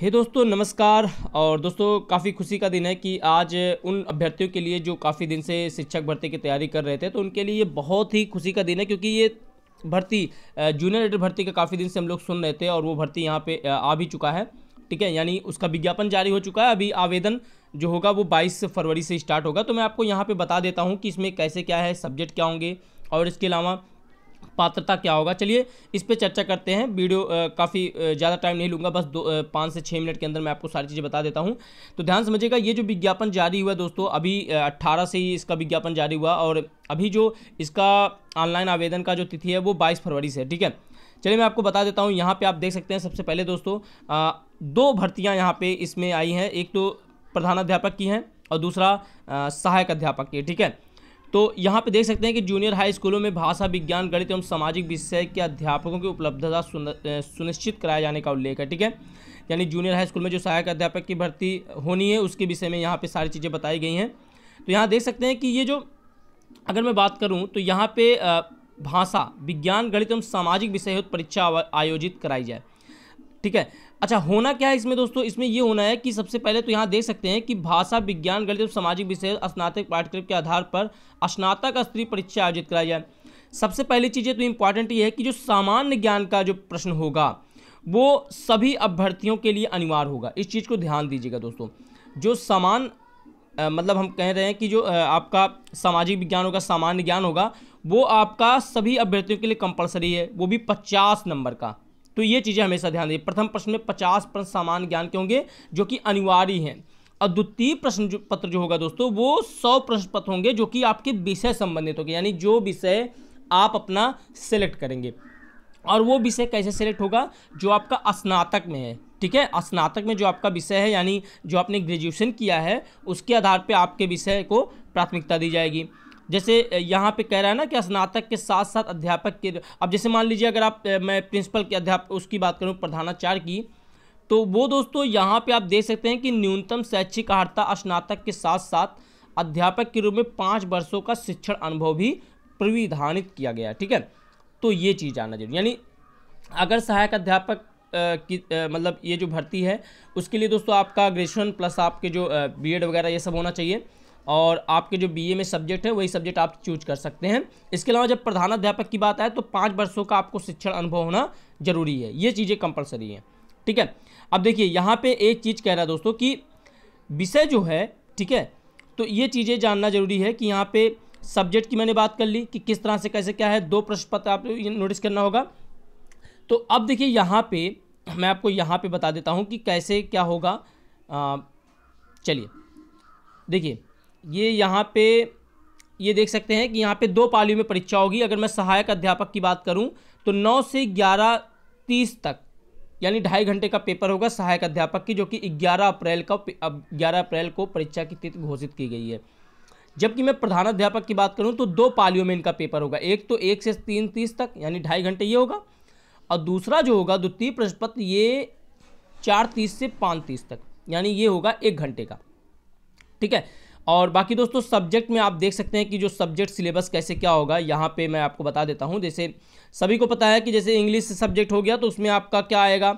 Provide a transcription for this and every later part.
हे hey दोस्तों नमस्कार और दोस्तों काफ़ी खुशी का दिन है कि आज उन अभ्यर्थियों के लिए जो काफ़ी दिन से शिक्षक भर्ती की तैयारी कर रहे थे तो उनके लिए बहुत ही खुशी का दिन है क्योंकि ये भर्ती जूनियर एडर भर्ती का काफ़ी दिन से हम लोग सुन रहे थे और वो भर्ती यहाँ पे आ भी चुका है ठीक है यानी उसका विज्ञापन जारी हो चुका है अभी आवेदन जो होगा वो बाईस फरवरी से स्टार्ट होगा तो मैं आपको यहाँ पर बता देता हूँ कि इसमें कैसे क्या है सब्जेक्ट क्या होंगे और इसके अलावा पात्रता क्या होगा चलिए इस पर चर्चा करते हैं वीडियो काफ़ी ज़्यादा टाइम नहीं लूँगा बस दो पाँच से छः मिनट के अंदर मैं आपको सारी चीज़ें बता देता हूँ तो ध्यान समझिएगा ये जो विज्ञापन जारी हुआ दोस्तों अभी अट्ठारह से ही इसका विज्ञापन जारी हुआ और अभी जो इसका ऑनलाइन आवेदन का जो तिथि है वो बाईस फरवरी से ठीक है चलिए मैं आपको बता देता हूँ यहाँ पे आप देख सकते हैं सबसे पहले दोस्तों आ, दो भर्तियाँ यहाँ पे इसमें आई हैं एक तो प्रधानाध्यापक की हैं और दूसरा सहायक अध्यापक की ठीक है तो यहाँ पे देख सकते हैं कि जूनियर हाई स्कूलों में भाषा विज्ञान गणित एवं सामाजिक विषय के अध्यापकों की उपलब्धता सुनिश्चित कराए जाने का उल्लेख है ठीक है यानी जूनियर हाई स्कूल में जो सहायक अध्यापक की भर्ती होनी है उसके विषय में यहाँ पर सारी चीज़ें बताई गई हैं तो यहाँ देख सकते हैं कि ये जो अगर मैं बात करूँ तो यहाँ पर भाषा विज्ञान गणित एवं सामाजिक विषय परीक्षा आयोजित कराई जाए ठीक है अच्छा होना क्या है इसमें दोस्तों इसमें ये होना है कि सबसे पहले तो यहाँ देख सकते हैं कि भाषा विज्ञान गणित और सामाजिक विषय स्नातक पाठ्यक्रम के आधार पर स्नातक स्तरीय परीक्षा आयोजित कराई जाए सबसे पहली चीज़ें तो इम्पॉर्टेंट ये है कि जो सामान्य ज्ञान का जो प्रश्न होगा वो सभी अभ्यर्थियों के लिए अनिवार्य होगा इस चीज़ को ध्यान दीजिएगा दोस्तों जो समान मतलब हम कह रहे हैं कि जो आपका सामाजिक विज्ञान होगा सामान्य ज्ञान होगा वो आपका सभी अभ्यर्थियों के लिए कंपलसरी है वो भी पचास नंबर का तो ये चीज़ें हमेशा ध्यान दें प्रथम प्रश्न में पचास प्रश्न सामान्य ज्ञान के होंगे जो कि अनिवार्य हैं और द्वितीय प्रश्न पत्र जो होगा दोस्तों वो सौ प्रश्न पत्र होंगे जो कि आपके विषय संबंधित होंगे यानी जो विषय आप अपना सेलेक्ट करेंगे और वो विषय कैसे सेलेक्ट होगा जो आपका स्नातक में है ठीक है स्नातक में जो आपका विषय है यानी जो आपने ग्रेजुएशन किया है उसके आधार पर आपके विषय को प्राथमिकता दी जाएगी जैसे यहाँ पे कह रहा है ना कि स्नातक के साथ साथ अध्यापक के अब जैसे मान लीजिए अगर आप मैं प्रिंसिपल के अध्यापक उसकी बात करूँ प्रधानाचार्य की तो वो दोस्तों यहाँ पे आप देख सकते हैं कि न्यूनतम शैक्षिक आर्ता स्नातक के साथ साथ अध्यापक के रूप में पाँच वर्षों का शिक्षण अनुभव भी प्रविधानित किया गया ठीक है तो ये चीज़ जानना जरूरी यानी अगर सहायक अध्यापक की मतलब ये जो भर्ती है उसके लिए दोस्तों आपका ग्रेजुएशन प्लस आपके जो बीएड वगैरह ये सब होना चाहिए और आपके जो बीए में सब्जेक्ट है वही सब्जेक्ट आप चूज कर सकते हैं इसके अलावा जब प्रधानाध्यापक की बात आए तो पाँच वर्षों का आपको शिक्षण अनुभव होना जरूरी है ये चीज़ें कंपलसरी हैं ठीक है अब देखिए यहाँ पे एक चीज़ कह रहा है दोस्तों कि विषय जो है ठीक है तो ये चीज़ें जानना जरूरी है कि यहाँ पर सब्जेक्ट की मैंने बात कर ली कि किस तरह से कैसे क्या है दो प्रश्न पत्र आप नोटिस करना होगा तो अब देखिए यहाँ पे मैं आपको यहाँ पे बता देता हूँ कि कैसे क्या होगा चलिए देखिए ये यहाँ पे ये देख सकते हैं कि यहाँ पे दो पालियों में परीक्षा होगी अगर मैं सहायक अध्यापक की बात करूँ तो नौ से ग्यारह तीस तक यानी ढाई घंटे का पेपर होगा सहायक अध्यापक की जो कि ग्यारह अप्रैल का अब ग्यारह अप्रैल को परीक्षा की तिथि घोषित की गई है जबकि मैं प्रधानाध्यापक की बात करूँ तो दो पालियों में इनका पेपर होगा एक तो एक से तीन तीस तक यानी ढाई घंटे ये होगा और दूसरा जो होगा द्वितीय प्रश्नपत ये चार तीस से पाँच तीस तक यानी ये होगा एक घंटे का ठीक है और बाकी दोस्तों सब्जेक्ट में आप देख सकते हैं कि जो सब्जेक्ट सिलेबस कैसे क्या होगा यहाँ पे मैं आपको बता देता हूँ जैसे सभी को पता है कि जैसे इंग्लिश सब्जेक्ट हो गया तो उसमें आपका क्या आएगा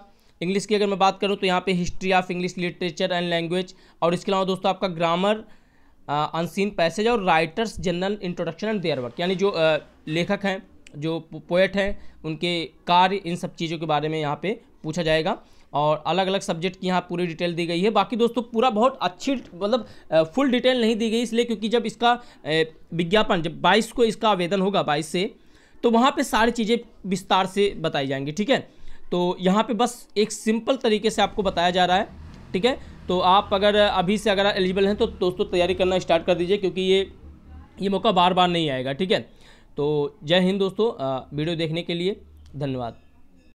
इंग्लिश की अगर मैं बात करूँ तो यहाँ पे history of English literature and language और इसके अलावा दोस्तों आपका ग्रामर अनसिन पैसेज और writers general introduction and their work यानी जो आ, लेखक हैं जो पोएट हैं उनके कार्य इन सब चीज़ों के बारे में यहाँ पर पूछा जाएगा और अलग अलग सब्जेक्ट की यहाँ पूरी डिटेल दी गई है बाकी दोस्तों पूरा बहुत अच्छी मतलब फुल डिटेल नहीं दी गई इसलिए क्योंकि जब इसका विज्ञापन जब बाईस को इसका आवेदन होगा बाईस से तो वहाँ पर सारी चीज़ें विस्तार से बताई जाएंगी ठीक है तो यहाँ पर बस एक सिंपल तरीके से आपको बताया जा रहा है ठीक है तो आप अगर अभी से अगर एलिजिबल हैं तो दोस्तों तैयारी करना स्टार्ट कर दीजिए क्योंकि ये ये मौका बार बार नहीं आएगा ठीक है तो जय हिंद दोस्तों वीडियो देखने के लिए धन्यवाद